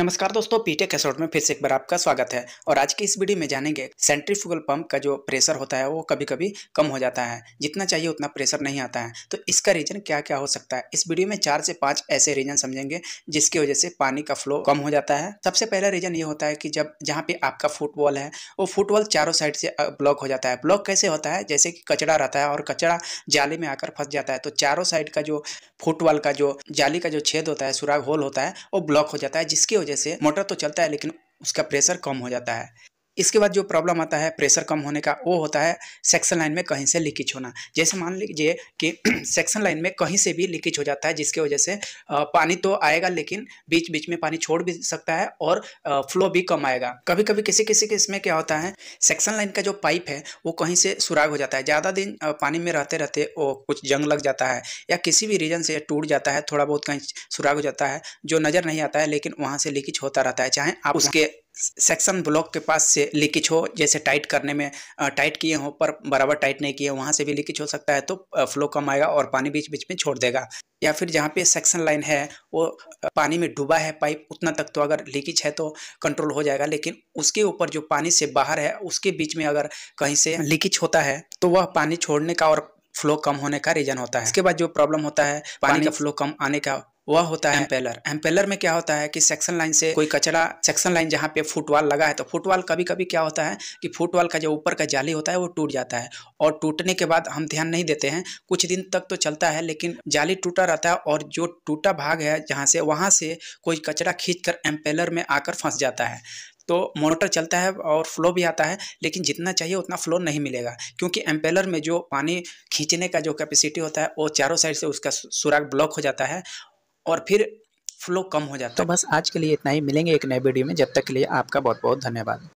नमस्कार दोस्तों पीटेक कैसोट में फिर से एक बार आपका स्वागत है और आज के इस वीडियो में जानेंगे सेंट्रीफ्यूगल पंप का जो प्रेशर होता है वो कभी कभी कम हो जाता है जितना चाहिए उतना प्रेशर नहीं आता है तो इसका रीजन क्या क्या हो सकता है इस वीडियो में चार से पांच ऐसे रीजन समझेंगे जिसकी वजह से पानी का फ्लो कम हो जाता है सबसे पहला रीजन ये होता है कि जब जहाँ पे आपका फुटबॉल है वो फुटबॉल चारों साइड से ब्लॉक हो जाता है ब्लॉक कैसे होता है जैसे कि कचड़ा रहता है और कचड़ा जाली में आकर फंस जाता है तो चारों साइड का जो फुटबॉल का जो जाली का जो छेद होता है सुराग होल होता है वो ब्लॉक हो जाता है जिसकी वजह से मोटर तो चलता है लेकिन उसका प्रेशर कम हो जाता है इसके बाद जो प्रॉब्लम आता है प्रेशर कम होने का वो होता है सेक्शन लाइन में कहीं से लीकेज होना जैसे मान लीजिए कि सेक्शन लाइन में कहीं से भी लीकेज हो जाता है जिसकी वजह से पानी तो आएगा लेकिन बीच बीच में पानी छोड़ भी सकता है और फ्लो भी कम आएगा कभी कभी किसी किसी के इसमें क्या होता है सेक्शन लाइन का जो पाइप है वो कहीं से सुराग हो जाता है ज़्यादा दिन पानी में रहते रहते वो कुछ जंग लग जाता है या किसी भी रीजन से टूट जाता है थोड़ा बहुत कहीं सुराग हो जाता है जो नज़र नहीं आता है लेकिन वहाँ से लीकेज होता रहता है चाहे आप उसके सेक्शन ब्लॉक के पास से लीकेज हो जैसे टाइट करने में टाइट किए हो पर बराबर टाइट नहीं किए वहाँ से भी लीकेज हो सकता है तो फ्लो कम आएगा और पानी बीच बीच में छोड़ देगा या फिर जहाँ पे सेक्शन लाइन है वो पानी में डूबा है पाइप उतना तक तो अगर लीकेज है तो कंट्रोल हो जाएगा लेकिन उसके ऊपर जो पानी से बाहर है उसके बीच में अगर कहीं से लीकेज होता है तो वह पानी छोड़ने का और फ्लो कम होने का रीजन होता है इसके बाद जो प्रॉब्लम होता है पानी, पानी का फ्लो कम आने का वह होता है एम्पेलर एम्पेलर में क्या होता है कि सेक्शन लाइन से कोई कचरा सेक्शन लाइन जहाँ पे फुटवाल लगा है तो फुटवाल कभी कभी क्या होता है कि फुटवाल का जो ऊपर का जाली होता है वो टूट जाता है और टूटने के बाद हम ध्यान नहीं देते हैं कुछ दिन तक तो चलता है लेकिन जाली टूटा रहता है और जो टूटा भाग है जहाँ से वहाँ से कोई कचरा खींच कर एम्पेलर में आकर फंस जाता है तो मोटर चलता है और फ्लो भी आता है लेकिन जितना चाहिए उतना फ्लो नहीं मिलेगा क्योंकि एम्पेलर में जो पानी खींचने का जो कैपेसिटी होता है वो चारों साइड से उसका सुराग ब्लॉक हो जाता है और फिर फ्लो कम हो जाता तो है तो बस आज के लिए इतना ही मिलेंगे एक नए वीडियो में जब तक के लिए आपका बहुत बहुत धन्यवाद